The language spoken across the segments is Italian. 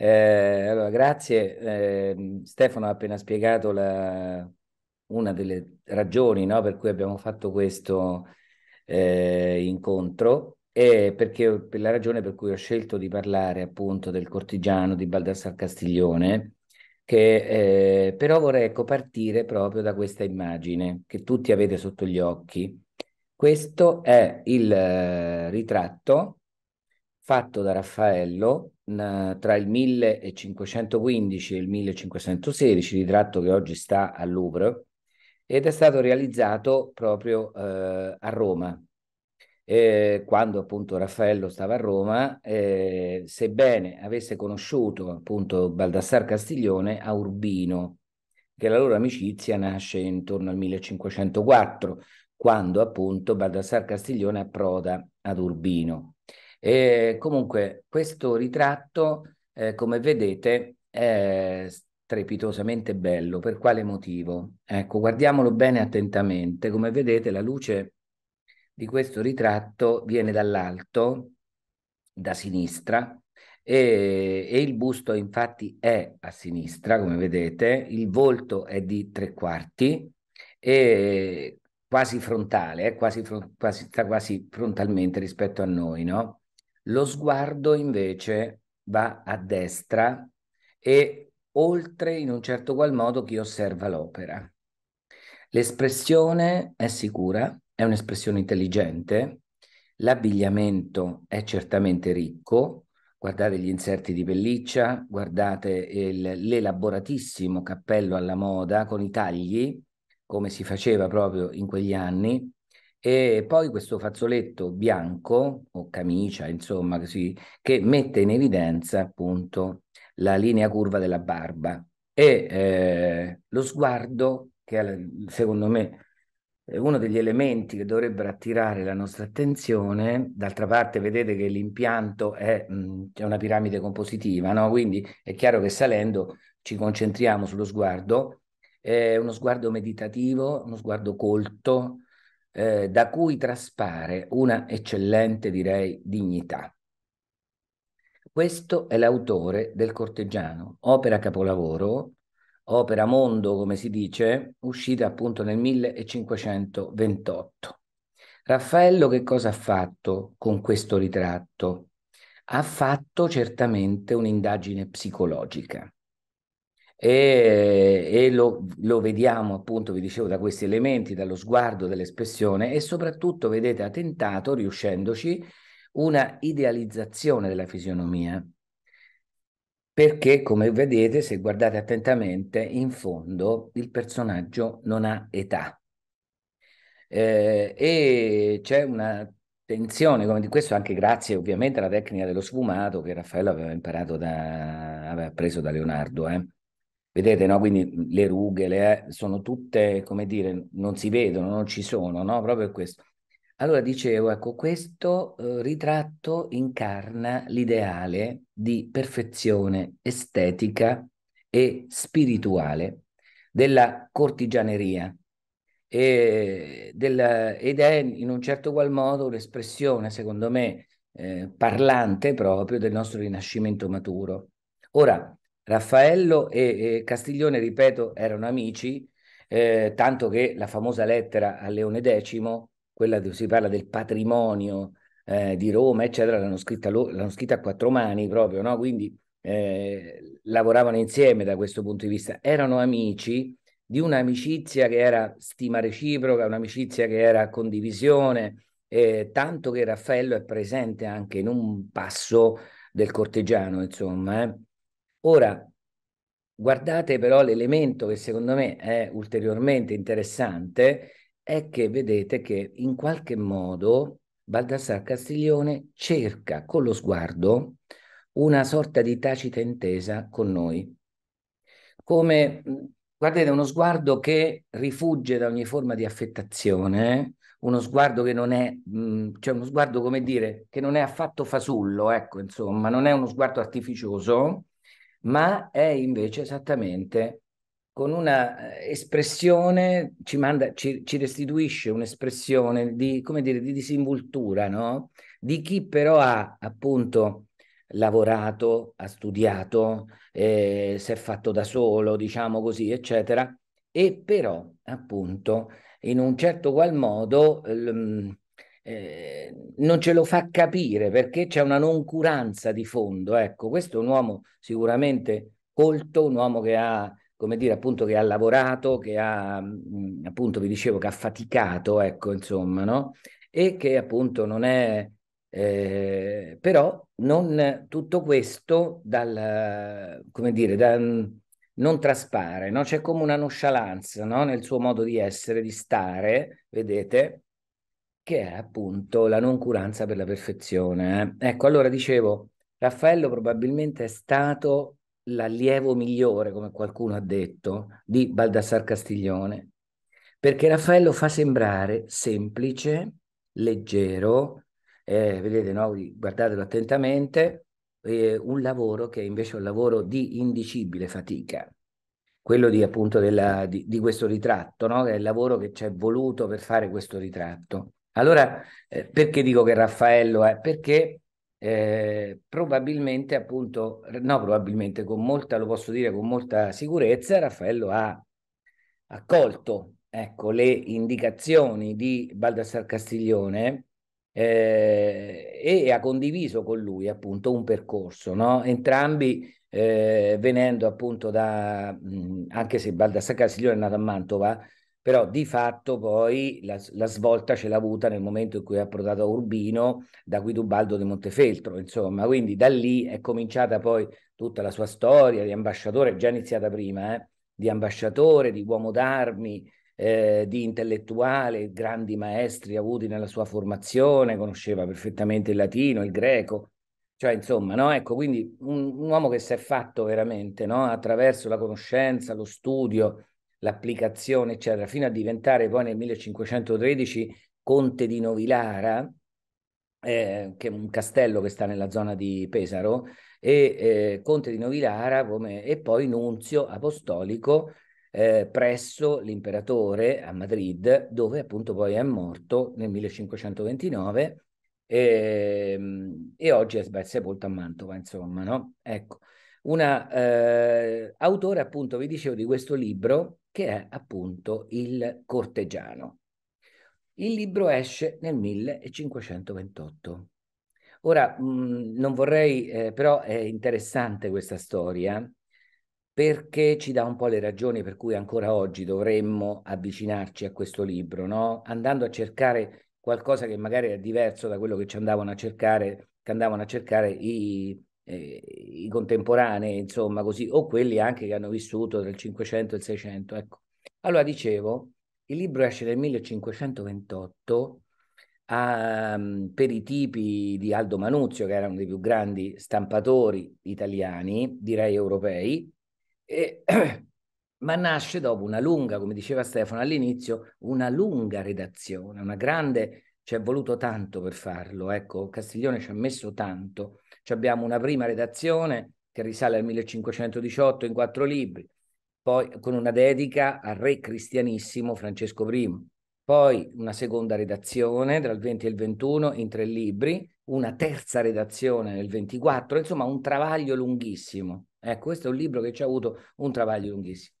Eh, allora, grazie. Eh, Stefano ha appena spiegato la, una delle ragioni no, per cui abbiamo fatto questo eh, incontro e perché, per la ragione per cui ho scelto di parlare appunto del cortigiano di Baldassar Castiglione, che eh, però vorrei ecco, partire proprio da questa immagine che tutti avete sotto gli occhi. Questo è il eh, ritratto fatto da Raffaello tra il 1515 e il 1516, ritratto che oggi sta al Louvre, ed è stato realizzato proprio eh, a Roma. Eh, quando appunto Raffaello stava a Roma, eh, sebbene avesse conosciuto appunto Baldassar Castiglione a Urbino, che la loro amicizia nasce intorno al 1504, quando appunto Baldassar Castiglione approda ad Urbino. E comunque questo ritratto, eh, come vedete, è strepitosamente bello. Per quale motivo? Ecco, guardiamolo bene attentamente. Come vedete, la luce di questo ritratto viene dall'alto, da sinistra, e, e, il busto infatti è a sinistra, come vedete, il volto è di tre quarti e quasi frontale, eh, quasi, quasi, quasi frontalmente rispetto a noi, no? Lo sguardo invece va a destra e oltre in un certo qual modo chi osserva l'opera. L'espressione è sicura, è un'espressione intelligente, l'abbigliamento è certamente ricco, guardate gli inserti di pelliccia, guardate il, l'elaboratissimo cappello alla moda con i tagli, come si faceva proprio in quegli anni, e poi questo fazzoletto bianco o camicia, insomma, così, che mette in evidenza appunto la linea curva della barba e eh, lo sguardo, che è, secondo me è uno degli elementi che dovrebbero attirare la nostra attenzione. D'altra parte, vedete che l'impianto è, mh, mm, è una piramide compositiva, no? quindi è chiaro che salendo ci concentriamo sullo sguardo. È uno sguardo meditativo, uno sguardo colto, eh, da cui traspare una eccellente, direi, dignità. Questo è l'autore del Cortegiano, opera capolavoro, opera mondo, come si dice, uscita appunto nel 1528. Raffaello che cosa ha fatto con questo ritratto? Ha fatto certamente un'indagine psicologica e, e lo, lo, vediamo appunto, vi dicevo, da questi elementi, dallo sguardo, dall'espressione e soprattutto, vedete, ha tentato, riuscendoci, una idealizzazione della fisionomia, perché come vedete, se guardate attentamente, in fondo il personaggio non ha età. Eh, e c'è una tensione, come di questo anche grazie ovviamente alla tecnica dello sfumato che Raffaello aveva imparato da, aveva preso da Leonardo, eh Vedete, no? Quindi le rughe le, eh, sono tutte, come dire, non si vedono, non ci sono, no? Proprio questo. Allora dicevo, ecco, questo eh, ritratto incarna l'ideale di perfezione estetica e spirituale della cortigianeria e della, ed è in un certo qual modo un'espressione, secondo me, eh, parlante proprio del nostro rinascimento maturo. Ora, Raffaello e, e Castiglione, ripeto, erano amici, eh, tanto che la famosa lettera a Leone X, quella dove si parla del patrimonio eh, di Roma, eccetera, l'hanno scritta, lo, l'hanno scritta, a quattro mani proprio, no? quindi eh, lavoravano insieme da questo punto di vista. Erano amici di un'amicizia che era stima reciproca, un'amicizia che era condivisione, tanto che Raffaello è presente anche in un passo del cortegiano, insomma. Eh. Ora, guardate però l'elemento che secondo me è ulteriormente interessante, è che vedete che in qualche modo Baldassar Castiglione cerca con lo sguardo una sorta di tacita intesa con noi. Come, guardate, uno sguardo che rifugge da ogni forma di affettazione, eh? uno sguardo che non è, mm, cioè uno sguardo, come dire, che non è affatto fasullo, ecco, insomma, non è uno sguardo artificioso, ma è invece esattamente con una eh, espressione, ci, manda, ci, ci restituisce un'espressione di, come dire, di disinvoltura, no? Di chi però ha appunto lavorato, ha studiato, eh, si è fatto da solo, diciamo così, eccetera, e però appunto in un certo qual modo... Eh, Ehm, non ce lo fa capire perché c'è una noncuranza di fondo. Ecco, questo è un uomo sicuramente colto, un uomo che ha, come dire, appunto, che ha lavorato, che ha, mm, appunto, vi dicevo, che ha faticato, ecco, insomma, no? E che appunto non è, eh, però non tutto questo dal, come dire, da, mm, non traspare, no? C'è come una nonchalance, no? Nel suo modo di essere, di stare, vedete? che è appunto la noncuranza per la perfezione. Eh? Ecco, allora dicevo, Raffaello probabilmente è stato l'allievo migliore, come qualcuno ha detto, di Baldassar Castiglione, perché Raffaello fa sembrare semplice, leggero, eh, vedete, no? guardatelo attentamente, eh, un lavoro che è invece è un lavoro di indicibile fatica quello di, appunto della, di, di questo ritratto, no? che è il lavoro che ci è voluto per fare questo ritratto. Allora, eh, perché dico che Raffaello è? Perché eh, probabilmente, appunto, no, probabilmente con molta, lo posso dire con molta sicurezza, Raffaello ha accolto ecco, le indicazioni di Baldassar Castiglione eh, e ha condiviso con lui appunto un percorso, no? entrambi eh, venendo appunto da, mh, anche se Baldassar Castiglione è nato a Mantova, però di fatto poi la, la svolta ce l'ha avuta nel momento in cui è approdato a Urbino da Guidobaldo di Montefeltro, insomma, quindi da lì è cominciata poi tutta la sua storia di ambasciatore, già iniziata prima, eh? di ambasciatore, di uomo d'armi, eh, di intellettuale, grandi maestri avuti nella sua formazione, conosceva perfettamente il latino, il greco, cioè insomma, no? Ecco, quindi un, un uomo che si è fatto veramente, no? Attraverso la conoscenza, lo studio, l'applicazione, eccetera, fino a diventare poi nel 1513 conte di Novilara, eh, che è un castello che sta nella zona di Pesaro, e eh, conte di Novilara come, e poi nunzio apostolico eh, presso l'imperatore a Madrid, dove appunto poi è morto nel 1529 ehm, e oggi è beh, sepolto a Mantova, insomma, no? Ecco, una eh, autore appunto, vi dicevo di questo libro, che è appunto il cortegiano. Il libro esce nel 1528. Ora, mh, mm, non vorrei, eh, però è interessante questa storia perché ci dà un po' le ragioni per cui ancora oggi dovremmo avvicinarci a questo libro, no? andando a cercare qualcosa che magari è diverso da quello che ci andavano a cercare, che andavano a cercare i, eh, i contemporanei, insomma, così, o quelli anche che hanno vissuto nel 500 e il 600. Ecco. Allora, dicevo, il libro esce nel 1528 a, ehm, per i tipi di Aldo Manuzio, che era uno dei più grandi stampatori italiani, direi europei, e, ma nasce dopo una lunga, come diceva Stefano all'inizio, una lunga redazione, una grande, ci è voluto tanto per farlo, ecco, Castiglione ci ha messo tanto abbiamo una prima redazione che risale al 1518 in quattro libri, poi con una dedica al re cristianissimo Francesco I, poi una seconda redazione tra il 20 e il 21 in tre libri, una terza redazione nel 24, insomma un travaglio lunghissimo. Ecco, questo è un libro che ci ha avuto un travaglio lunghissimo.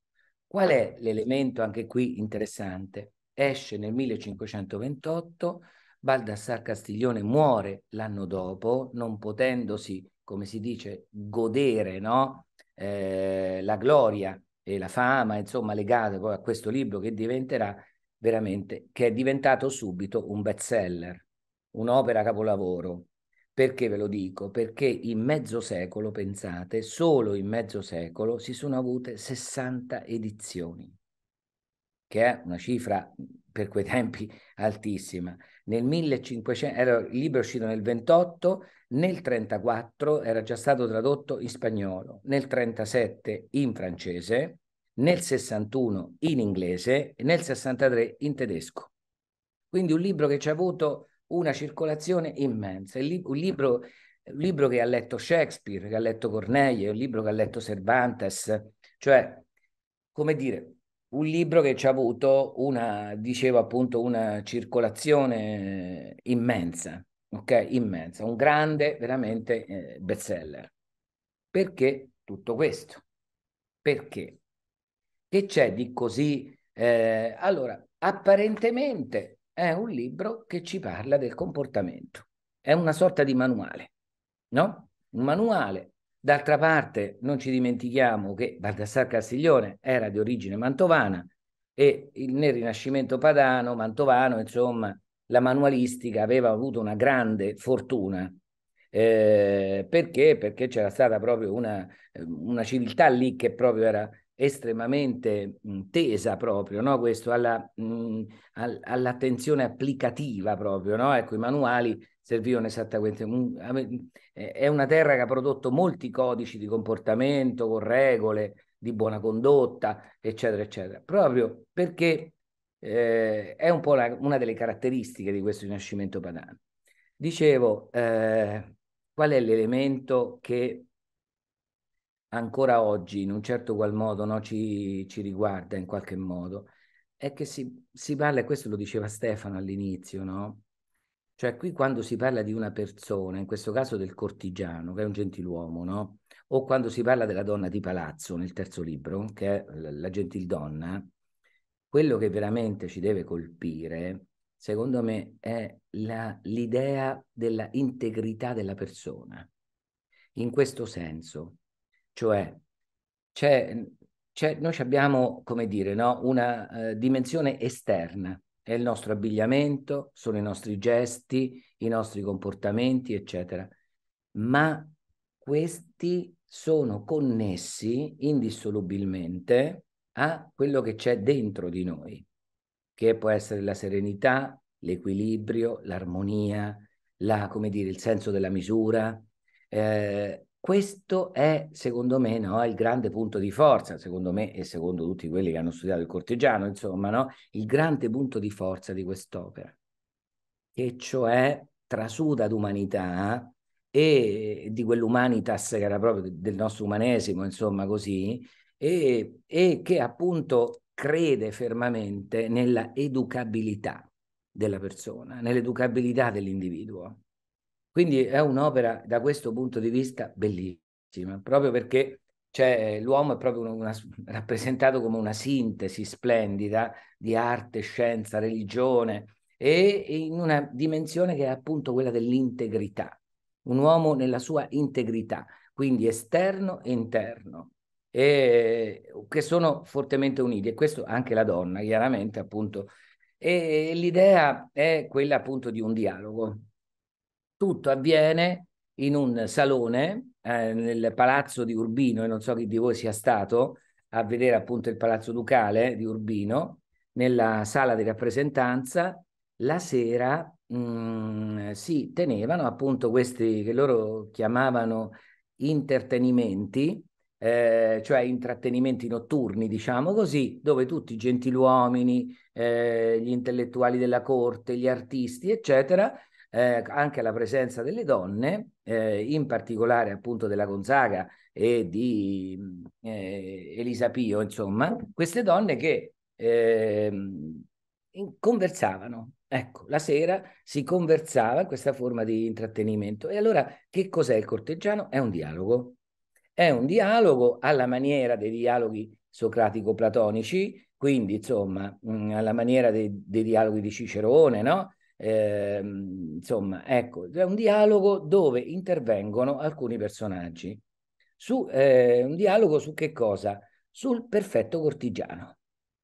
Qual è l'elemento anche qui interessante? Esce nel 1528 Baldassar Castiglione muore l'anno dopo, non potendosi, come si dice, godere no? eh, la gloria e la fama, insomma, legate poi a questo libro che diventerà veramente, che è diventato subito un best seller, un'opera capolavoro. Perché ve lo dico? Perché in mezzo secolo, pensate, solo in mezzo secolo si sono avute 60 edizioni, che è una cifra per quei tempi altissima nel 1500, era, il libro è uscito nel 28, nel 34 era già stato tradotto in spagnolo, nel 37 in francese, nel 61 in inglese e nel 63 in tedesco. Quindi un libro che ci ha avuto una circolazione immensa, un libro, un libro che ha letto Shakespeare, che ha letto Corneille, un libro che ha letto Cervantes, cioè, come dire, un libro che ci ha avuto una, dicevo appunto, una circolazione immensa, ok? Immensa, un grande, veramente eh, bestseller. Perché tutto questo? Perché? Che c'è di così... Eh, allora, apparentemente è un libro che ci parla del comportamento, è una sorta di manuale, no? Un manuale D'altra parte non ci dimentichiamo che Baldassar Castiglione era di origine mantovana e nel Rinascimento padano, mantovano, insomma, la manualistica aveva avuto una grande fortuna. Eh, perché? Perché c'era stata proprio una, una civiltà lì che proprio era estremamente mh, mhmm, tesa proprio, no? Questo alla, mh, mhmm, all, all'attenzione applicativa proprio, no? Ecco, i manuali servivano esattamente... Un, è una terra che ha prodotto molti codici di comportamento con regole di buona condotta, eccetera, eccetera, proprio perché eh, è un po' la, una delle caratteristiche di questo rinascimento padano. Dicevo, eh, qual è l'elemento che ancora oggi in un certo qual modo no, ci, ci, riguarda in qualche modo, è che si, si parla, e questo lo diceva Stefano all'inizio, no? Cioè qui quando si parla di una persona, in questo caso del cortigiano, che è un gentiluomo, no? O quando si parla della donna di palazzo nel terzo libro, che è la gentildonna, quello che veramente ci deve colpire, secondo me, è la, l'idea della integrità della persona. In questo senso, cioè, c'è, c'è, noi abbiamo, come dire, no? una eh, dimensione esterna, è il nostro abbigliamento, sono i nostri gesti, i nostri comportamenti, eccetera. Ma questi sono connessi indissolubilmente a quello che c'è dentro di noi, che può essere la serenità, l'equilibrio, l'armonia, la, dire, il senso della misura, eh, questo è, secondo me, no, il grande punto di forza, secondo me e secondo tutti quelli che hanno studiato il cortigiano, insomma, no, il grande punto di forza di quest'opera, che cioè trasuda d'umanità e di quell'umanitas che era proprio del nostro umanesimo, insomma, così, e, e che appunto crede fermamente nella educabilità della persona, nell'educabilità dell'individuo. Quindi è un'opera da questo punto di vista bellissima, proprio perché cioè, l'uomo è proprio una, rappresentato come una sintesi splendida di arte, scienza, religione e in una dimensione che è appunto quella dell'integrità. Un uomo nella sua integrità, quindi esterno e interno, e, uh, che sono fortemente uniti. E questo anche la donna, chiaramente, appunto. E l'idea è quella appunto di un dialogo, tutto avviene in un salone eh, nel palazzo di Urbino, e non so chi di voi sia stato a vedere appunto il palazzo ducale di Urbino, nella sala di rappresentanza, la sera mh, mm, si tenevano appunto questi che loro chiamavano intertenimenti, eh, cioè intrattenimenti notturni, diciamo così, dove tutti i gentiluomini, eh, gli intellettuali della corte, gli artisti, eccetera, eh, anche la presenza delle donne, eh, in particolare appunto della Gonzaga e di mm, eh, Elisa Pio, insomma, queste donne che ehm, conversavano. Ecco, la sera si conversava in questa forma di intrattenimento. E allora che cos'è il corteggiano? È un dialogo. È un dialogo alla maniera dei dialoghi socratico-platonici, quindi insomma mh, mm, alla maniera dei, dei dialoghi di Cicerone, no? Ehm, insomma, ecco, è un dialogo dove intervengono alcuni personaggi. Su, eh, un dialogo su che cosa? Sul perfetto cortigiano.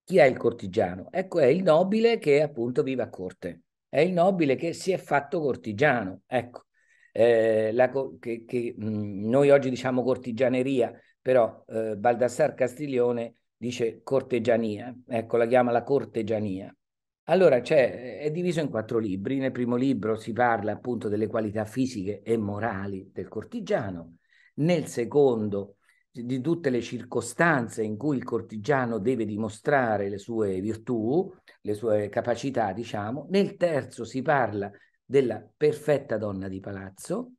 Chi è il cortigiano? Ecco, è il nobile che appunto vive a corte. È il nobile che si è fatto cortigiano. Ecco, eh, la, che, che mh, noi oggi diciamo cortigianeria, però eh, Baldassar Castiglione dice cortegiania. Ecco, la chiama la cortegiania. Allora, cioè, eh, è diviso in quattro libri. Nel primo libro si parla appunto delle qualità fisiche e morali del cortigiano, nel secondo di tutte le circostanze in cui il cortigiano deve dimostrare le sue virtù, le sue capacità, diciamo. Nel terzo si parla della perfetta donna di palazzo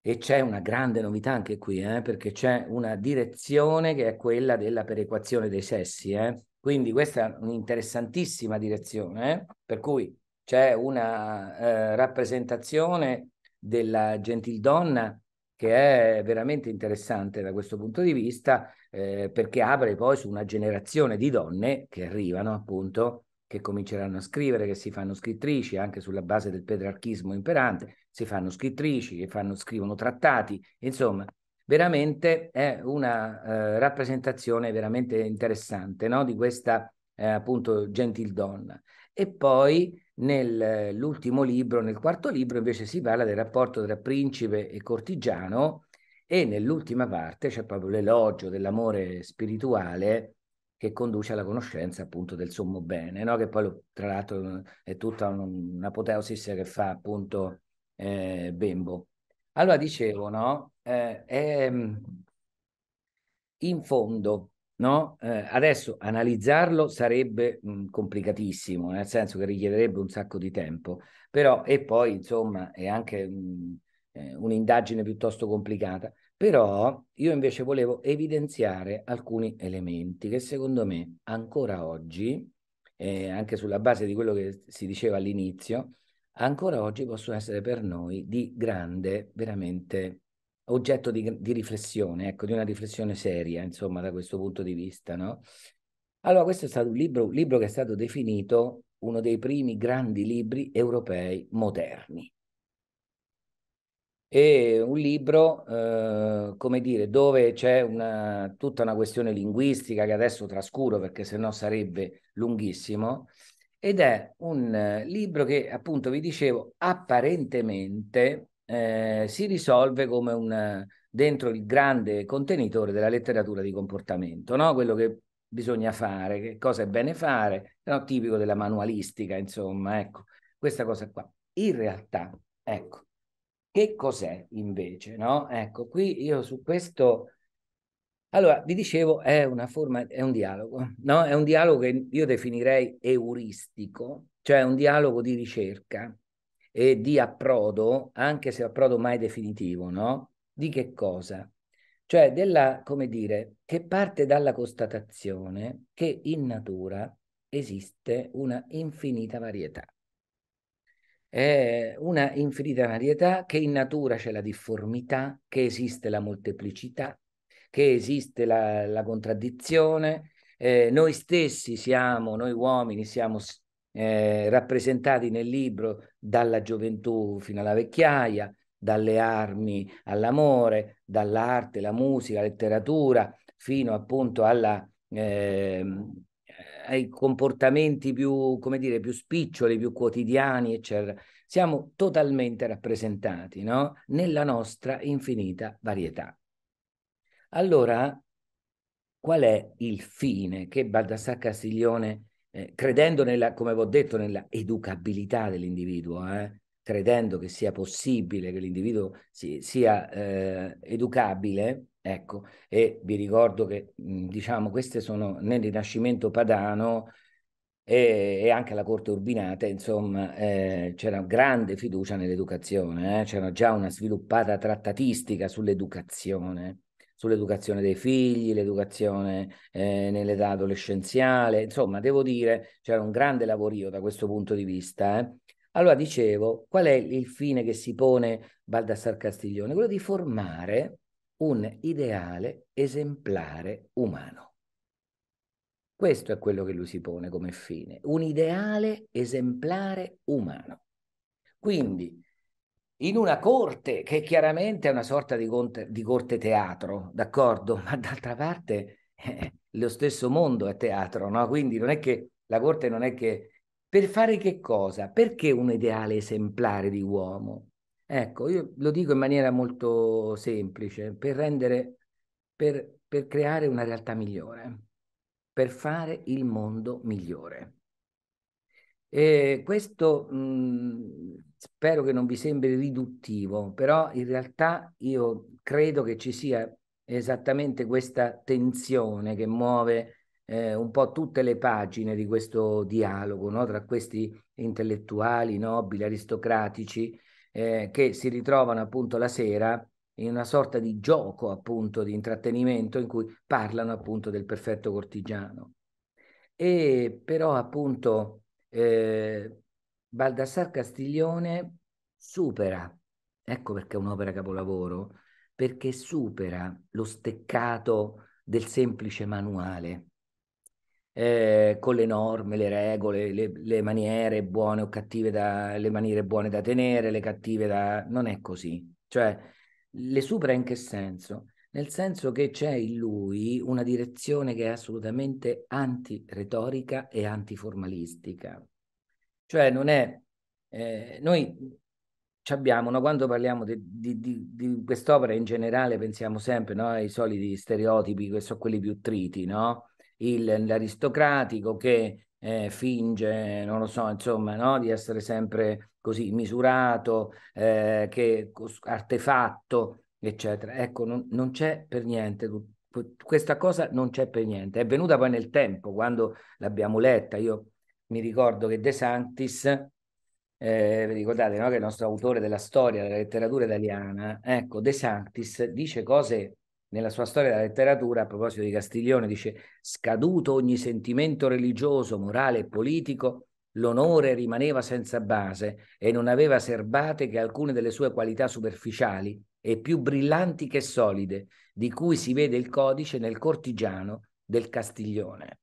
e c'è una grande novità anche qui, eh, perché c'è una direzione che è quella della perequazione dei sessi. Eh. Quindi questa è un'interessantissima direzione, eh? per cui c'è una eh, rappresentazione della gentildonna che è veramente interessante da questo punto di vista, eh, perché apre poi su una generazione di donne che arrivano appunto, che cominceranno a scrivere, che si fanno scrittrici anche sulla base del petrarchismo imperante, si fanno scrittrici, che fanno, scrivono trattati, insomma veramente è una eh, rappresentazione veramente interessante no? di questa eh, appunto gentildonna. E poi nell'ultimo eh, libro, nel quarto libro, invece si parla del rapporto tra principe e cortigiano e nell'ultima parte c'è proprio l'elogio dell'amore spirituale che conduce alla conoscenza appunto del sommo bene, no? che poi tra l'altro eh, è tutta un'apoteosis che fa appunto eh, Bembo. Allora dicevo, no? eh, è ehm, in fondo, no? Eh, adesso analizzarlo sarebbe mh, complicatissimo, nel senso che richiederebbe un sacco di tempo, però e poi insomma è anche mh, eh, un'indagine piuttosto complicata, però io invece volevo evidenziare alcuni elementi che secondo me ancora oggi, eh, anche sulla base di quello che si diceva all'inizio, ancora oggi possono essere per noi di grande, veramente oggetto di, di, riflessione, ecco, di una riflessione seria, insomma, da questo punto di vista, no? Allora, questo è stato un libro, libro che è stato definito uno dei primi grandi libri europei moderni. È un libro, eh, come dire, dove c'è una, tutta una questione linguistica che adesso trascuro perché sennò sarebbe lunghissimo, ed è un eh, libro che, appunto, vi dicevo, apparentemente eh, si risolve come un, dentro il grande contenitore della letteratura di comportamento, no? quello che bisogna fare, che cosa è bene fare, no? tipico della manualistica, insomma, ecco, questa cosa qua. In realtà, ecco, che cos'è invece, no? Ecco, qui io su questo... Allora, vi dicevo, è una forma, è un dialogo, no? È un dialogo che io definirei euristico, cioè un dialogo di ricerca, e di approdo, anche se approdo mai definitivo, no? Di che cosa? Cioè della, come dire, che parte dalla constatazione che in natura esiste una infinita varietà. È una infinita varietà che in natura c'è la difformità, che esiste la molteplicità, che esiste la, la contraddizione. Eh, noi stessi siamo, noi uomini siamo eh, rappresentati nel libro dalla gioventù fino alla vecchiaia, dalle armi all'amore, dall'arte, la musica, la letteratura, fino appunto alla, eh, ai comportamenti più, come dire, più spiccioli, più quotidiani, eccetera. Siamo totalmente rappresentati no? nella nostra infinita varietà. Allora, qual è il fine che Baldassarre Castiglione eh, credendo nella, come ho detto, nella educabilità dell'individuo, eh, credendo che sia possibile che l'individuo si, sia eh, educabile, ecco, e vi ricordo che diciamo queste sono nel Rinascimento padano e, e anche alla corte urbinata, insomma, eh, c'era grande fiducia nell'educazione, eh, c'era già una sviluppata trattatistica sull'educazione sull'educazione dei figli, l'educazione eh, nell'età adolescenziale, insomma, devo dire, c'era un grande lavorio da questo punto di vista. Eh. Allora dicevo, qual è il fine che si pone Baldassar Castiglione? Quello di formare un ideale esemplare umano. Questo è quello che lui si pone come fine, un ideale esemplare umano. Quindi in una corte che chiaramente è una sorta di, conte, di corte teatro, d'accordo? Ma d'altra parte eh, lo stesso mondo è teatro, no? Quindi non è che la corte non è che... Per fare che cosa? Perché un ideale esemplare di uomo? Ecco, io lo dico in maniera molto semplice, per rendere, per, per creare una realtà migliore, per fare il mondo migliore. Eh, questo mh, mhmm, spero che non vi sembri riduttivo, però in realtà io credo che ci sia esattamente questa tensione che muove eh, un po' tutte le pagine di questo dialogo no? tra questi intellettuali, nobili, aristocratici, eh, che si ritrovano appunto la sera in una sorta di gioco appunto di intrattenimento in cui parlano appunto del perfetto cortigiano. E però appunto eh, Baldassar Castiglione supera, ecco perché è un'opera capolavoro, perché supera lo steccato del semplice manuale, eh, con le norme, le regole, le, le, maniere buone o cattive da, le maniere buone da tenere, le cattive da... non è così. Cioè, le supera in che senso? nel senso che c'è in lui una direzione che è assolutamente antiretorica e antiformalistica. Cioè non è... Eh, noi abbiamo, no? quando parliamo di, di, di, di, quest'opera in generale pensiamo sempre no? ai soliti stereotipi che sono quelli più triti, no? Il, l'aristocratico che eh, finge, non lo so, insomma, no? di essere sempre così misurato, eh, che artefatto, eccetera. Ecco, non, non c'è per niente, questa cosa non c'è per niente. È venuta poi nel tempo, quando l'abbiamo letta. Io mi ricordo che De Sanctis, eh, vi ricordate no? che è il nostro autore della storia della letteratura italiana, ecco, De Sanctis dice cose nella sua storia della letteratura, a proposito di Castiglione, dice scaduto ogni sentimento religioso, morale e politico, l'onore rimaneva senza base e non aveva serbate che alcune delle sue qualità superficiali, e più brillanti che solide, di cui si vede il codice nel cortigiano del Castiglione.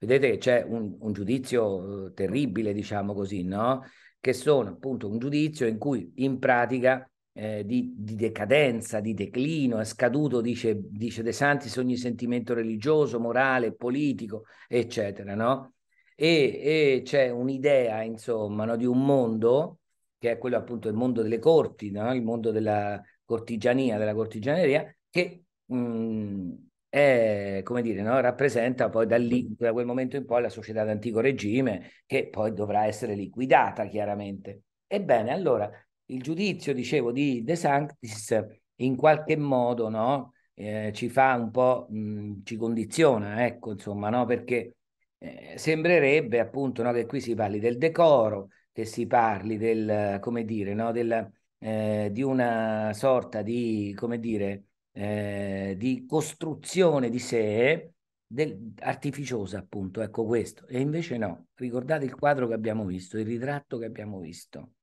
Vedete che c'è un, un giudizio eh, terribile, diciamo così, no? Che sono appunto un giudizio in cui in pratica eh, di, di, decadenza, di declino, è scaduto, dice, dice De Santis, ogni sentimento religioso, morale, politico, eccetera, no? E, e c'è un'idea, insomma, no, di un mondo che è quello appunto del mondo delle corti, no? il mondo della cortigiania, della cortigianeria, che mh, mm, è, come dire, no? rappresenta poi da lì, da quel momento in poi, la società d'antico regime, che poi dovrà essere liquidata chiaramente. Ebbene, allora, il giudizio, dicevo, di De Sanctis in qualche modo no? eh, ci fa un po', mh, mm, ci condiziona, ecco, insomma, no? perché eh, sembrerebbe appunto no, che qui si parli del decoro, che si parli del, come dire, no, del, eh, di una sorta di, come dire, eh, di costruzione di sé del, artificiosa, appunto, ecco questo. E invece no, ricordate il quadro che abbiamo visto, il ritratto che abbiamo visto,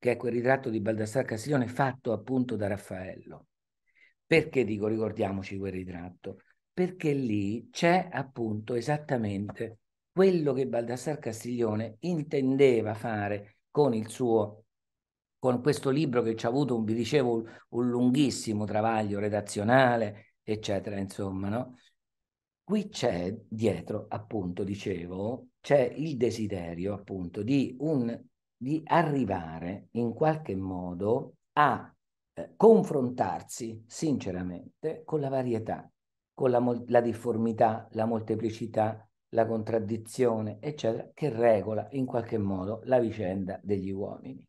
che è quel ritratto di Baldassare Castiglione fatto appunto da Raffaello. Perché dico ricordiamoci quel ritratto? Perché lì c'è appunto esattamente quello che Baldassar Castiglione intendeva fare con il suo con questo libro che ci ha avuto, vi dicevo, un lunghissimo travaglio redazionale, eccetera, insomma, no? Qui c'è dietro, appunto, dicevo, c'è il desiderio, appunto, di, un, di arrivare in qualche modo a eh, confrontarsi sinceramente con la varietà, con la, la difformità, la molteplicità, la contraddizione, eccetera, che regola in qualche modo la vicenda degli uomini.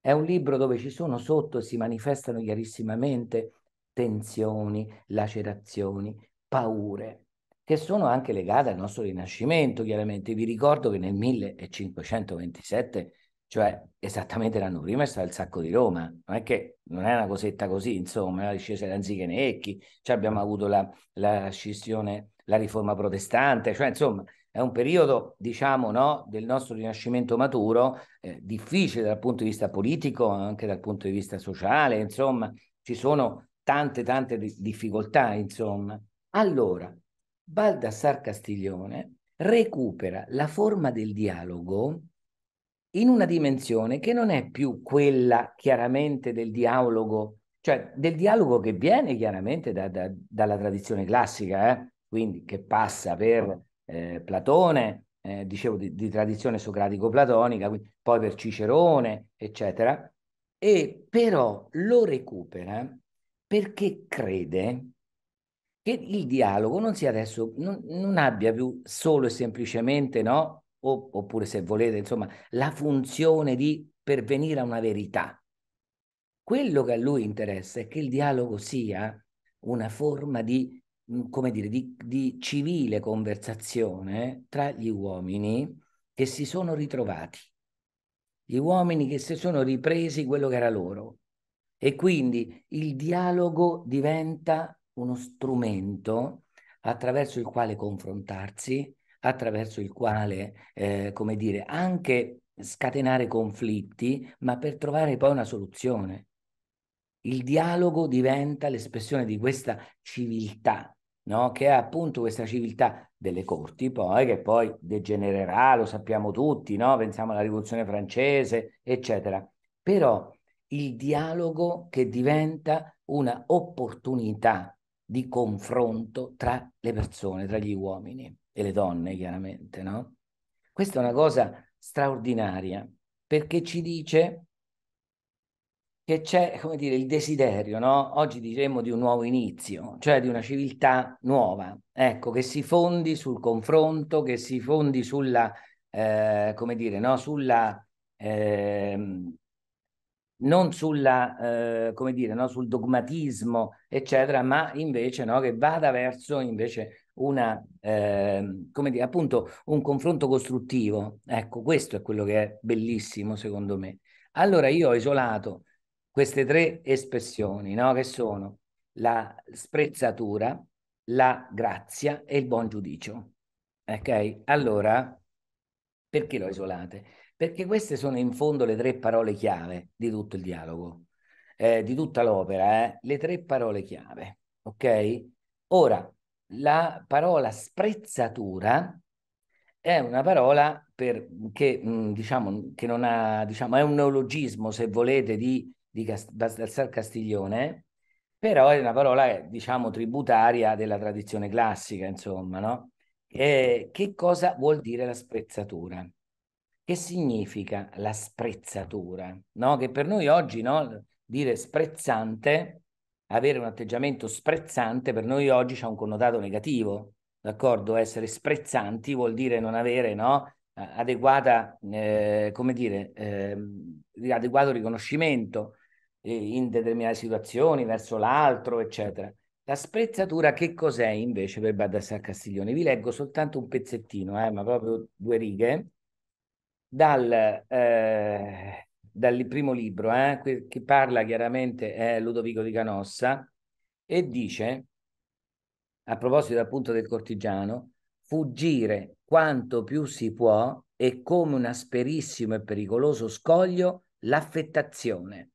È un libro dove ci sono sotto e si manifestano chiarissimamente tensioni, lacerazioni, paure, che sono anche legate al nostro Rinascimento, chiaramente. Vi ricordo che nel 1527, cioè esattamente l'anno prima, è stato il sacco di Roma. Non è che non è una cosetta così, insomma, la eh, discesa di Anziche Necchi, cioè abbiamo avuto la, la scissione la riforma protestante, cioè insomma è un periodo, diciamo, no, del nostro rinascimento maturo, eh, difficile dal punto di vista politico, anche dal punto di vista sociale, insomma, ci sono tante, tante difficoltà, insomma. Allora, Baldassar Castiglione recupera la forma del dialogo in una dimensione che non è più quella chiaramente del dialogo, cioè del dialogo che viene chiaramente da, da, dalla tradizione classica, eh? quindi che passa per eh, Platone, eh, dicevo di, di tradizione socratico-platonica, poi per Cicerone, eccetera, e però lo recupera perché crede che il dialogo non sia adesso, non, non abbia più solo e semplicemente, no? O, oppure se volete, insomma, la funzione di pervenire a una verità. Quello che a lui interessa è che il dialogo sia una forma di Mhmm, come dire, di, di civile conversazione tra gli uomini che si sono ritrovati, gli uomini che si sono ripresi quello che era loro. E quindi il dialogo diventa uno strumento attraverso il quale confrontarsi, attraverso il quale, eh, come dire, anche scatenare conflitti, ma per trovare poi una soluzione. Il dialogo diventa l'espressione di questa civiltà no? che è appunto questa civiltà delle corti, poi che poi degenererà, lo sappiamo tutti, no? pensiamo alla rivoluzione francese, eccetera. Però il dialogo che diventa una opportunità di confronto tra le persone, tra gli uomini e le donne, chiaramente, no? Questa è una cosa straordinaria perché ci dice che c'è, come dire, il desiderio, no? Oggi diremmo di un nuovo inizio, cioè di una civiltà nuova, ecco, che si fondi sul confronto, che si fondi sulla, eh, come dire, no? Sulla, eh, non sulla, eh, come dire, no? Sul dogmatismo, eccetera, ma invece, no? Che vada verso, invece, una, ehm, come dire, appunto, un confronto costruttivo. Ecco, questo è quello che è bellissimo, secondo me. Allora io ho isolato queste tre espressioni, no? che sono la sprezzatura, la grazia e il buon giudicio. Ok? Allora, perché lo isolate? Perché queste sono in fondo le tre parole chiave di tutto il dialogo, eh, di tutta l'opera, eh? le tre parole chiave. Ok? Ora, la parola sprezzatura è una parola per, che, mh, mm, diciamo, che non ha, diciamo, è un neologismo, se volete, di di Baldassar Castiglione, però è una parola, diciamo, tributaria della tradizione classica, insomma, no? Eh, che cosa vuol dire la sprezzatura? Che significa la sprezzatura? No? Che per noi oggi, no? Dire sprezzante, avere un atteggiamento sprezzante, per noi oggi c'è un connotato negativo, d'accordo? Essere sprezzanti vuol dire non avere, no? adeguata, eh, come dire, eh, adeguato riconoscimento, in determinate situazioni, verso l'altro, eccetera. La sprezzatura che cos'è invece per Baldassare Castiglione? Vi leggo soltanto un pezzettino, eh, ma proprio due righe, dal, eh, dal primo libro, eh, che parla chiaramente è eh, Ludovico di Canossa, e dice, a proposito appunto del cortigiano, fuggire quanto più si può è come un asperissimo e pericoloso scoglio l'affettazione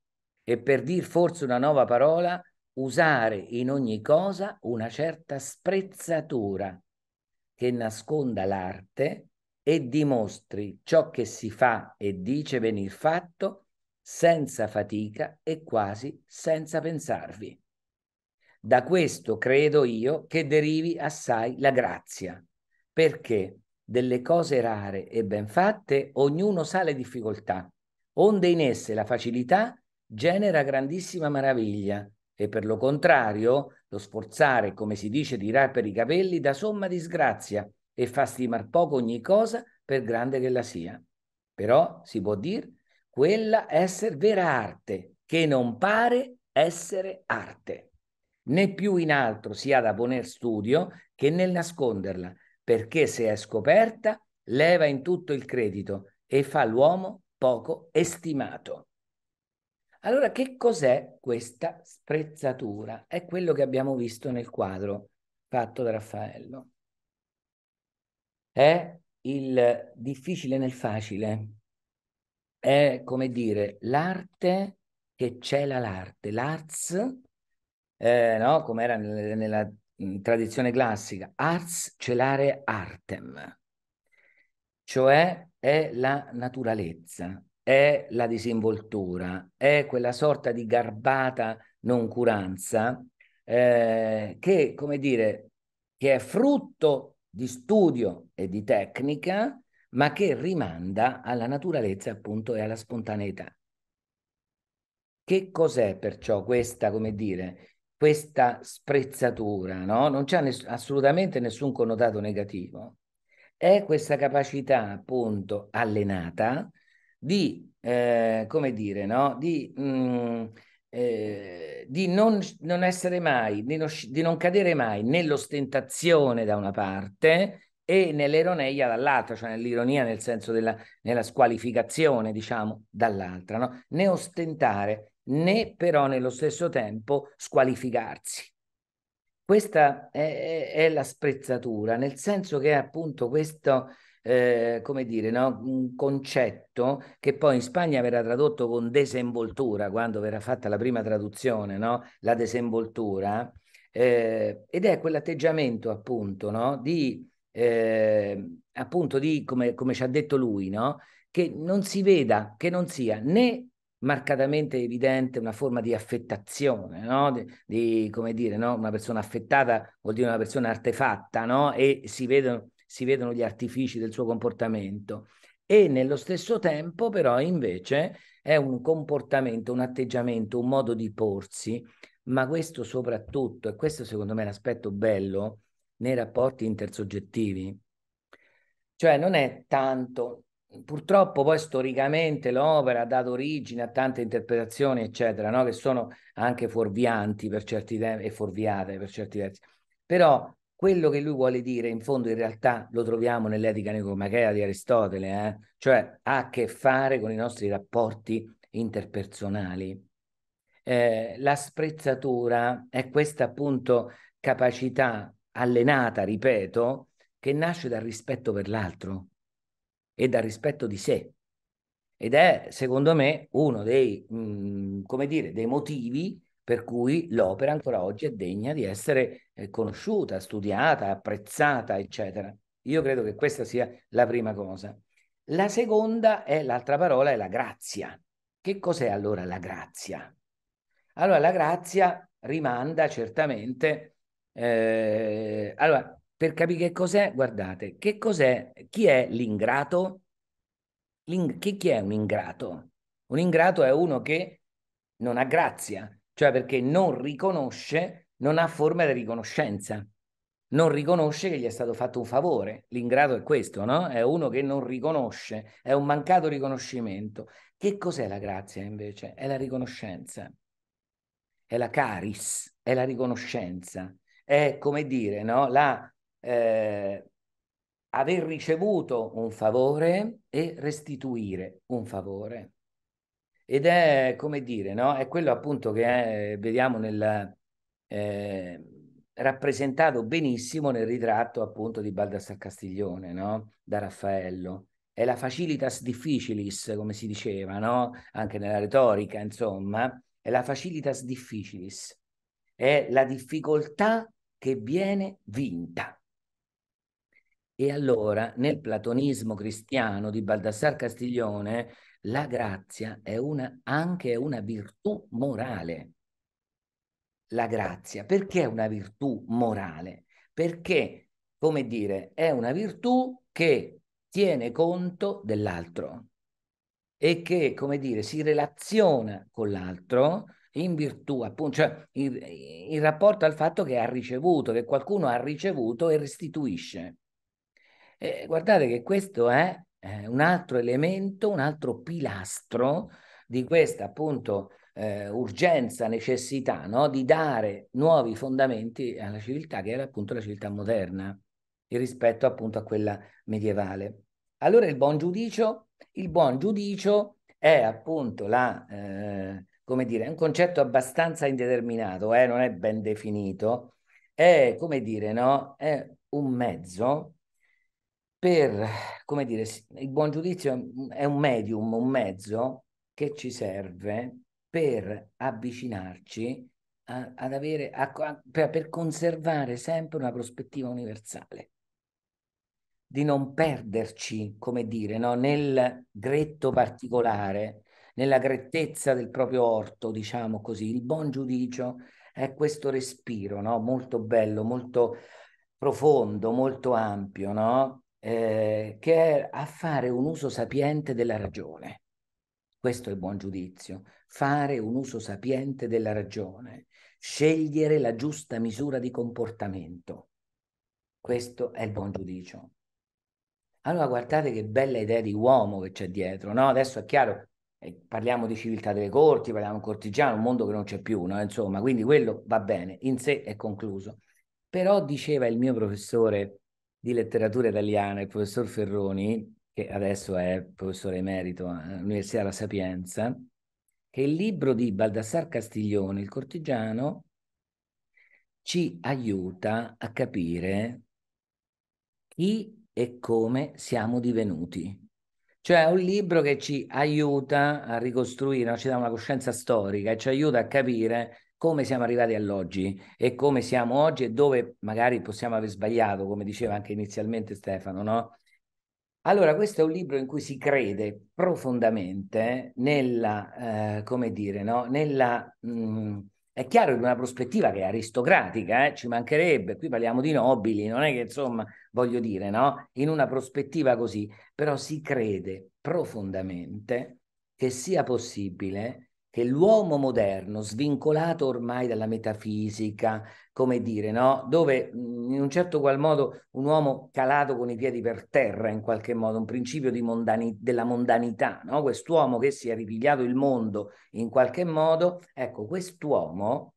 e per dir forse una nuova parola, usare in ogni cosa una certa sprezzatura che nasconda l'arte e dimostri ciò che si fa e dice venir fatto senza fatica e quasi senza pensarvi. Da questo credo io che derivi assai la grazia, perché delle cose rare e ben fatte ognuno sa le difficoltà, onde in esse la facilità genera grandissima meraviglia e per lo contrario lo sforzare, come si dice, di per i capelli da somma disgrazia e fa stimar poco ogni cosa per grande che la sia. Però si può dire quella esser vera arte, che non pare essere arte, né più in altro si ha da poner studio che nel nasconderla, perché se è scoperta leva in tutto il credito e fa l'uomo poco estimato. Allora, che cos'è questa sprezzatura? È quello che abbiamo visto nel quadro fatto da Raffaello. È il difficile nel facile. È, come dire, l'arte che cela l'arte, l'arts, eh, no? come era nel, nella tradizione classica, arts celare artem, cioè è la naturalezza, è la disinvoltura, è quella sorta di garbata noncuranza eh, che, come dire, che è frutto di studio e di tecnica, ma che rimanda alla naturalezza appunto e alla spontaneità. Che cos'è perciò questa, come dire, questa sprezzatura, no? Non c'è ness- assolutamente nessun connotato negativo. È questa capacità appunto allenata di, eh, come dire, no? di, mh, mm, eh, di non, non, essere mai, di, no, di non cadere mai nell'ostentazione da una parte e nell'eroneia dall'altra, cioè nell'ironia nel senso della nella squalificazione, diciamo, dall'altra, no? né ostentare né però nello stesso tempo squalificarsi. Questa è, è, è la sprezzatura, nel senso che appunto questo, eh, come dire, no? un concetto che poi in Spagna verrà tradotto con desenvoltura, quando verrà fatta la prima traduzione, no? la desenvoltura, eh, ed è quell'atteggiamento appunto no? di, eh, appunto di come, come, ci ha detto lui, no? che non si veda, che non sia né marcatamente evidente una forma di affettazione, no? di, di, come dire, no? una persona affettata vuol dire una persona artefatta, no? e si vedono si vedono gli artifici del suo comportamento e nello stesso tempo però invece è un comportamento, un atteggiamento, un modo di porsi, ma questo soprattutto, e questo secondo me è l'aspetto bello nei rapporti intersoggettivi, cioè non è tanto, purtroppo poi storicamente l'opera ha dato origine a tante interpretazioni, eccetera, no? che sono anche fuorvianti per certi temi e fuorviate per certi versi, però quello che lui vuole dire in fondo in realtà lo troviamo nell'etica nicomachea di Aristotele, eh? cioè ha a che fare con i nostri rapporti interpersonali. Eh, la sprezzatura è questa appunto capacità allenata, ripeto, che nasce dal rispetto per l'altro e dal rispetto di sé. Ed è, secondo me, uno dei, mh, mm, come dire, dei motivi per cui l'opera ancora oggi è degna di essere eh, conosciuta, studiata, apprezzata, eccetera. Io credo che questa sia la prima cosa. La seconda è l'altra parola, è la grazia. Che cos'è allora la grazia? Allora, la grazia rimanda certamente... Eh, allora, per capire che cos'è, guardate, che cos'è, chi è l'ingrato? L'ing- chi è un ingrato? Un ingrato è uno che non ha grazia, cioè perché non riconosce, non ha forma di riconoscenza, non riconosce che gli è stato fatto un favore. L'ingrato è questo, no? È uno che non riconosce, è un mancato riconoscimento. Che cos'è la grazia invece? È la riconoscenza, è la caris, è la riconoscenza, è come dire, no? La, eh, aver ricevuto un favore e restituire un favore. Ed è come dire, no? È quello appunto che eh, vediamo nel, eh, rappresentato benissimo nel ritratto appunto di Baldassar Castiglione, no? Da Raffaello. È la facilitas difficilis, come si diceva, no? Anche nella retorica, insomma, è la facilitas difficilis, è la difficoltà che viene vinta. E allora nel platonismo cristiano di Baldassar Castiglione la grazia è una, anche una virtù morale. La grazia, perché è una virtù morale? Perché, come dire, è una virtù che tiene conto dell'altro e che, come dire, si relaziona con l'altro in virtù, appunto, cioè in, in rapporto al fatto che ha ricevuto, che qualcuno ha ricevuto e restituisce. Eh, guardate che questo è eh, un altro elemento, un altro pilastro di questa appunto eh, urgenza, necessità no? di dare nuovi fondamenti alla civiltà che era appunto la civiltà moderna rispetto appunto a quella medievale. Allora il buon giudicio, il buon giudicio è appunto la, eh, come dire, un concetto abbastanza indeterminato, eh, non è ben definito, è come dire, no? È un mezzo per, come dire, il buon giudizio è un medium, un mezzo che ci serve per avvicinarci a, ad avere, a, a, per conservare sempre una prospettiva universale di non perderci, come dire, no? nel gretto particolare, nella grettezza del proprio orto, diciamo così. Il buon giudizio è questo respiro, no? molto bello, molto profondo, molto ampio, no? Eh, che è a fare un uso sapiente della ragione. Questo è il buon giudizio, fare un uso sapiente della ragione, scegliere la giusta misura di comportamento. Questo è il buon giudizio. Allora guardate che bella idea di uomo che c'è dietro, no? Adesso è chiaro, eh, parliamo di civiltà delle corti, parliamo di cortigiano, un mondo che non c'è più, no? Insomma, quindi quello va bene, in sé è concluso. Però diceva il mio professore di letteratura italiana, il professor Ferroni, che adesso è professore emerito all'Università della Sapienza, che il libro di Baldassar Castiglione, Il cortigiano, ci aiuta a capire chi e come siamo divenuti. Cioè è un libro che ci aiuta a ricostruire, no? ci dà una coscienza storica e ci aiuta a capire come siamo arrivati all'oggi e come siamo oggi e dove magari possiamo aver sbagliato, come diceva anche inizialmente Stefano, no? Allora, questo è un libro in cui si crede profondamente nella, eh, come dire, no? Nella, mh, mm, è chiaro che una prospettiva che è aristocratica, eh, ci mancherebbe, qui parliamo di nobili, non è che insomma, voglio dire, no? In una prospettiva così, però si crede profondamente che sia possibile che l'uomo moderno, svincolato ormai dalla metafisica, come dire, no? dove mhmm, in un certo qual modo un uomo calato con i piedi per terra, in qualche modo, un principio mondani, della mondanità, no? quest'uomo che si è ripigliato il mondo in qualche modo, ecco, quest'uomo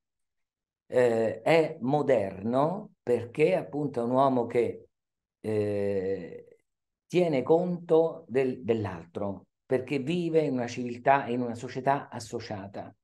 eh, è moderno perché appunto è un uomo che eh, tiene conto del, dell'altro, perché vive in una civiltà e in una società associata.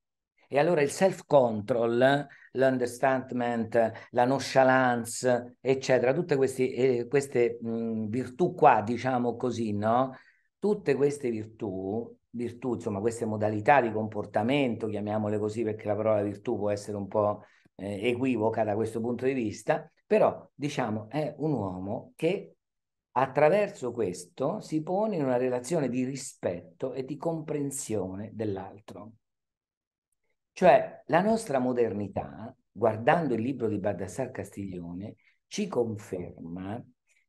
E allora il self-control, l'understandment, la nonchalance, eccetera, tutte questi, eh, queste mh, virtù qua, diciamo così, no? Tutte queste virtù, virtù, insomma, queste modalità di comportamento, chiamiamole così perché la parola virtù può essere un po' eh, equivoca da questo punto di vista, però diciamo è un uomo che Attraverso questo si pone in una relazione di rispetto e di comprensione dell'altro. Cioè la nostra modernità, guardando il libro di Baldassar Castiglione, ci conferma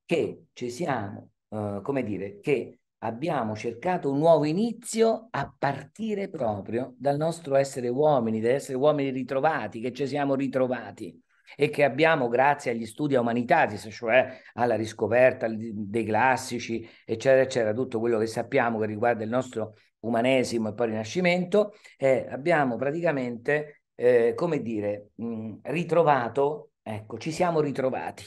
che ci siamo, eh, come dire, che abbiamo cercato un nuovo inizio a partire proprio dal nostro essere uomini, dall'essere uomini ritrovati, che ci siamo ritrovati e che abbiamo grazie agli studi humanitatis, cioè alla riscoperta dei classici, eccetera, eccetera, tutto quello che sappiamo che riguarda il nostro umanesimo e poi il rinascimento, eh, abbiamo praticamente, eh, come dire, mh, mm, ritrovato, ecco, ci siamo ritrovati.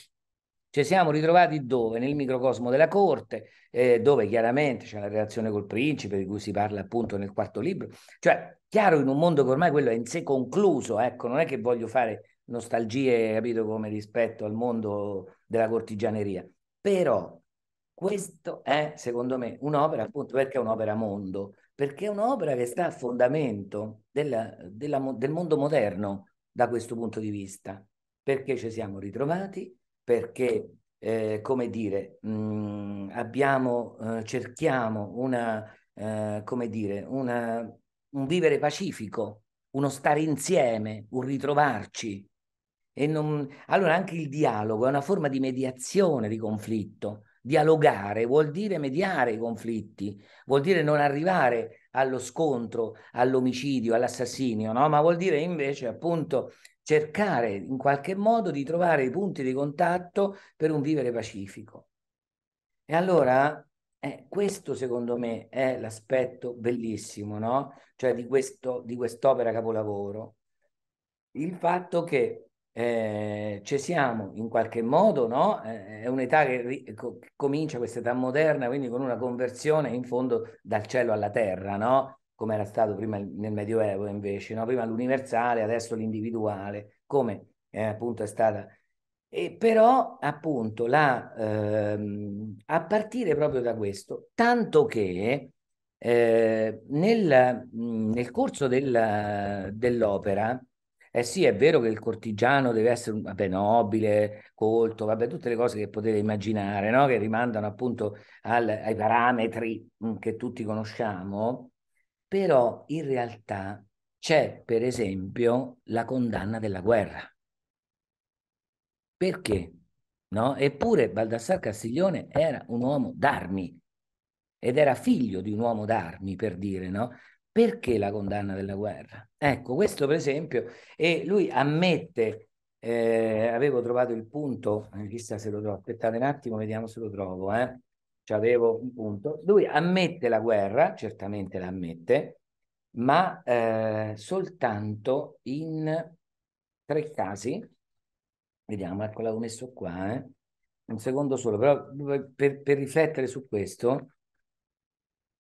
Ci siamo ritrovati dove? Nel microcosmo della corte, eh, dove chiaramente c'è la relazione col principe, di cui si parla appunto nel quarto libro. Cioè, chiaro, in un mondo che ormai quello è in sé concluso, ecco, non è che voglio fare nostalgie, capito, come rispetto al mondo della cortigianeria. Però questo è, secondo me, un'opera, appunto, perché è un'opera mondo, perché è un'opera che sta a fondamento della, della, del mondo moderno da questo punto di vista, perché ci siamo ritrovati, perché, eh, come dire, mh, mm, abbiamo, eh, cerchiamo una, eh, come dire, una, un vivere pacifico, uno stare insieme, un ritrovarci, e non... Allora anche il dialogo è una forma di mediazione di conflitto. Dialogare vuol dire mediare i conflitti, vuol dire non arrivare allo scontro, all'omicidio, all'assassinio, no? ma vuol dire invece appunto cercare in qualche modo di trovare i punti di contatto per un vivere pacifico. E allora eh, questo secondo me è l'aspetto bellissimo, no? Cioè di, questo, di quest'opera capolavoro. Il fatto che eh, ci siamo in qualche modo, no? Eh, è un'età che ri- comincia, questa età moderna, quindi con una conversione in fondo dal cielo alla terra, no? come era stato prima nel Medioevo invece, no? prima l'universale, adesso l'individuale, come eh, appunto è stata. E però appunto la, ehm, a partire proprio da questo, tanto che eh, nel, nel, corso del, dell'opera, eh sì, è vero che il cortigiano deve essere vabbè, nobile, colto, vabbè, tutte le cose che potete immaginare, no? che rimandano appunto al, ai parametri mm, che tutti conosciamo, però in realtà c'è, per esempio, la condanna della guerra. Perché? No? Eppure Baldassar Castiglione era un uomo d'armi ed era figlio di un uomo d'armi, per dire, no? Perché la condanna della guerra? Ecco, questo per esempio, e lui ammette, eh, avevo trovato il punto, eh, chissà se lo trovo, aspettate un attimo, vediamo se lo trovo, eh. C'avevo un punto. Lui ammette la guerra, certamente la ammette, ma eh, soltanto in tre casi. Vediamo, ecco, l'avevo messo qua, eh. un secondo solo, però per, per riflettere su questo,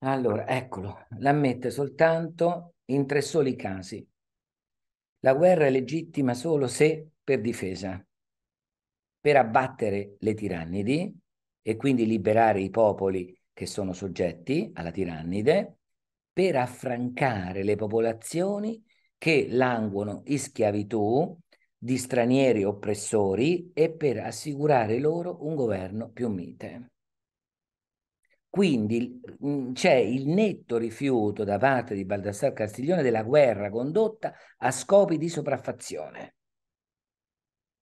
allora, eccolo, l'ammette soltanto in tre soli casi. La guerra è legittima solo se per difesa, per abbattere le tirannidi e quindi liberare i popoli che sono soggetti alla tirannide, per affrancare le popolazioni che languono in schiavitù di stranieri oppressori e per assicurare loro un governo più mite. Quindi mhmm, c'è il netto rifiuto da parte di Baldassar Castiglione della guerra condotta a scopi di sopraffazione.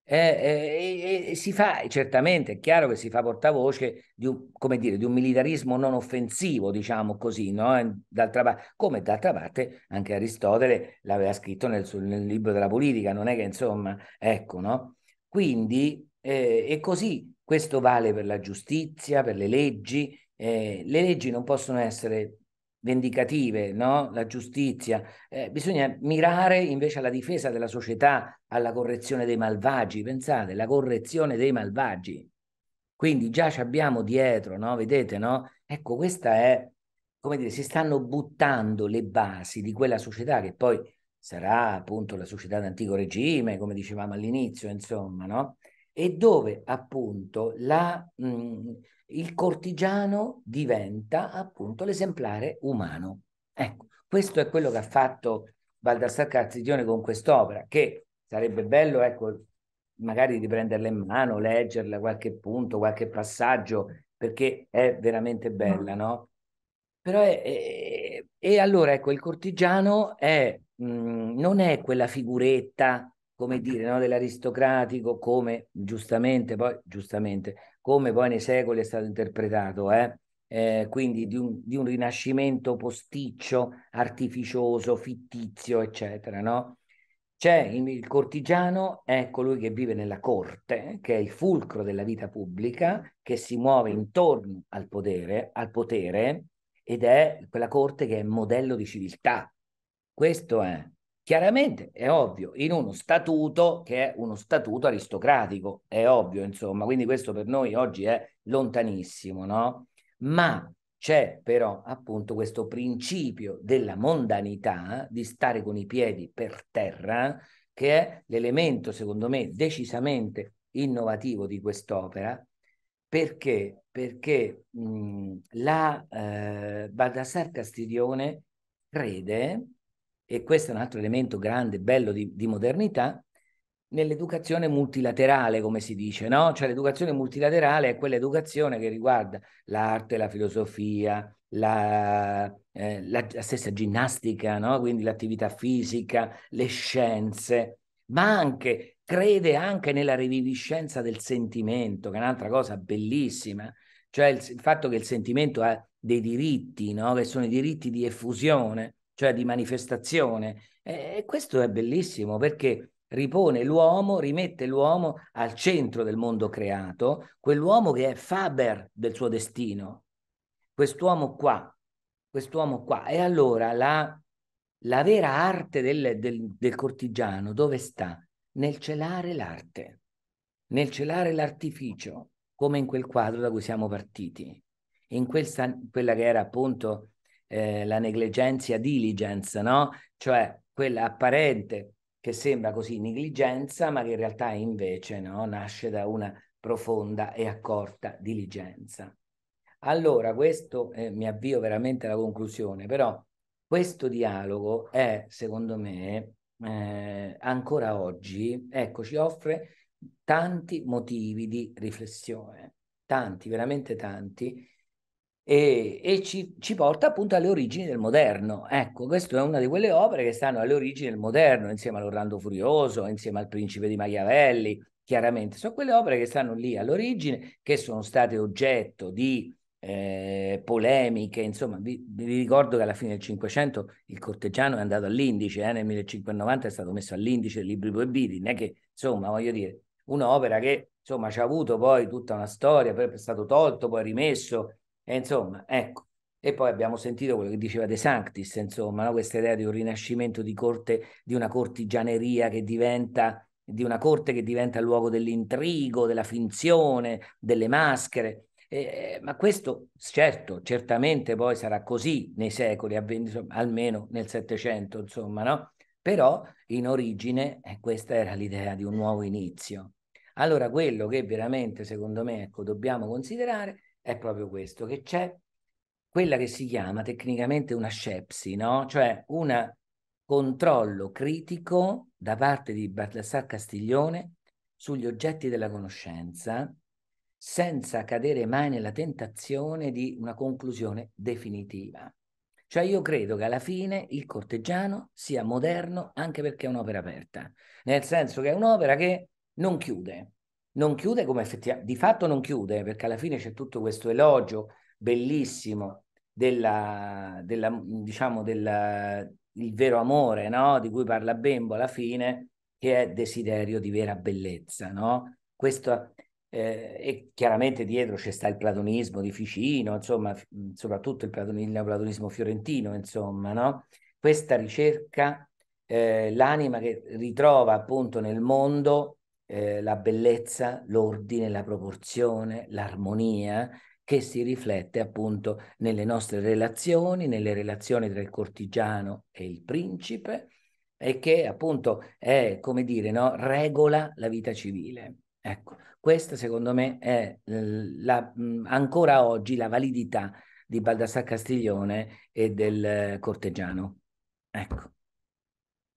E, eh, eh, e, e, si fa, certamente è chiaro che si fa portavoce di un, dire, di un militarismo non offensivo, diciamo così, no? Eh, d'altra, come d'altra parte anche Aristotele l'aveva scritto nel, nel, libro della politica, non è che insomma, ecco, no? Quindi eh, è così, questo vale per la giustizia, per le leggi, eh, le leggi non possono essere vendicative, no? la giustizia, eh, bisogna mirare invece alla difesa della società, alla correzione dei malvagi, pensate, la correzione dei malvagi. Quindi già ci abbiamo dietro, no? vedete, no? Ecco, questa è, come dire, si stanno buttando le basi di quella società che poi sarà appunto la società d'antico regime, come dicevamo all'inizio, insomma, no? e dove appunto la, mh, mm, il cortigiano diventa appunto l'esemplare umano. Ecco, questo è quello che ha fatto Baldassar Cazzidione con quest'opera, che sarebbe bello, ecco, magari di prenderla in mano, leggerla qualche punto, qualche passaggio, perché è veramente bella, no? Però è, è, e allora ecco, il cortigiano è, mh, mm, non è quella figuretta come dire, no, dell'aristocratico, come giustamente poi, giustamente, come poi nei secoli è stato interpretato, eh? Eh, quindi di un, di un, rinascimento posticcio, artificioso, fittizio, eccetera, no? C'è il, il cortigiano, è colui ecco che vive nella corte, che è il fulcro della vita pubblica, che si muove intorno al potere, al potere ed è quella corte che è modello di civiltà. Questo è Chiaramente è ovvio, in uno statuto che è uno statuto aristocratico, è ovvio, insomma, quindi questo per noi oggi è lontanissimo, no? Ma c'è però appunto questo principio della mondanità, di stare con i piedi per terra, che è l'elemento, secondo me, decisamente innovativo di quest'opera, perché, perché mh, la eh, Baldassar Castiglione crede e questo è un altro elemento grande, bello di, di modernità, nell'educazione multilaterale, come si dice, no? Cioè l'educazione multilaterale è quell'educazione che riguarda l'arte, la filosofia, la, eh, la, la stessa ginnastica, no? Quindi l'attività fisica, le scienze, ma anche crede anche nella riviviscenza del sentimento, che è un'altra cosa bellissima, cioè il, il fatto che il sentimento ha dei diritti, no? Che sono i diritti di effusione cioè di manifestazione. E questo è bellissimo perché ripone l'uomo, rimette l'uomo al centro del mondo creato, quell'uomo che è faber del suo destino, quest'uomo qua, quest'uomo qua. E allora la, la vera arte del, del, del cortigiano dove sta? Nel celare l'arte, nel celare l'artificio, come in quel quadro da cui siamo partiti, in quel, quella che era appunto eh, la negligenza diligence, no? Cioè quella apparente che sembra così negligenza, ma che in realtà invece no? nasce da una profonda e accorta diligenza. Allora, questo eh, mi avvio veramente alla conclusione, però questo dialogo è, secondo me, eh, ancora oggi, ecco, ci offre tanti motivi di riflessione, tanti, veramente tanti, e, e ci, ci, porta appunto alle origini del moderno. Ecco, questa è una di quelle opere che stanno alle origini del moderno, insieme all'Orlando Furioso, insieme al Principe di Machiavelli, chiaramente. Sono quelle opere che stanno lì all'origine, che sono state oggetto di eh, polemiche, insomma, vi, vi, ricordo che alla fine del Cinquecento il corteggiano è andato all'indice, eh, nel 1590 è stato messo all'indice dei libri proibiti, non è che, insomma, voglio dire, un'opera che, insomma, ci ha avuto poi tutta una storia, poi è stato tolto, poi rimesso, e insomma, ecco. E poi abbiamo sentito quello che diceva De Sanctis, insomma, no? questa idea di un rinascimento di corte, di una cortigianeria che diventa, di una corte che diventa il luogo dell'intrigo, della finzione, delle maschere. Eh, ma questo, certo, certamente poi sarà così nei secoli, insomma, almeno nel Settecento, insomma, no? Però in origine eh, questa era l'idea di un nuovo inizio. Allora, quello che veramente, secondo me, ecco, dobbiamo considerare è proprio questo, che c'è quella che si chiama tecnicamente una scepsi, no? cioè un controllo critico da parte di Baldassar Castiglione sugli oggetti della conoscenza senza cadere mai nella tentazione di una conclusione definitiva. Cioè io credo che alla fine il corteggiano sia moderno anche perché è un'opera aperta, nel senso che è un'opera che non chiude, non chiude come effettivamente, di fatto non chiude, perché alla fine c'è tutto questo elogio bellissimo della, della diciamo, del vero amore, no? Di cui parla Bembo alla fine, che è desiderio di vera bellezza, no? Questo, eh, e chiaramente dietro c'è sta il platonismo di Ficino, insomma, soprattutto il, platon- il neoplatonismo fiorentino, insomma, no? Questa ricerca, eh, l'anima che ritrova appunto nel mondo eh, la bellezza, l'ordine, la proporzione, l'armonia che si riflette appunto nelle nostre relazioni, nelle relazioni tra il cortigiano e il principe e che appunto è, come dire, no, regola la vita civile. Ecco, questa secondo me è la, ancora oggi la validità di Baldassar Castiglione e del eh, cortegiano. Ecco.